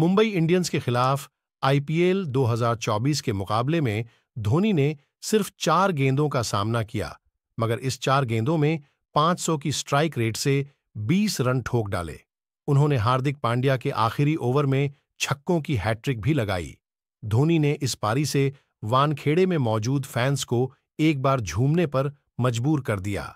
Mumbai Indians के खिलाफ IPL 2024 के मुकाबले में धोनी ने सिर्फ चार गेंदों का सामना किया मगर इस चार गेंदों में 500 की स्ट्राइक रेट से 20 रन ठोक डाले उन्होंने हार्दिक पांड्या के आखिरी ओवर में छक्कों की हैट्रिक भी लगाई धोनी ने इस पारी से वानखेड़े में मौजूद फैंस को एक बार झूमने पर मजबूर कर दिया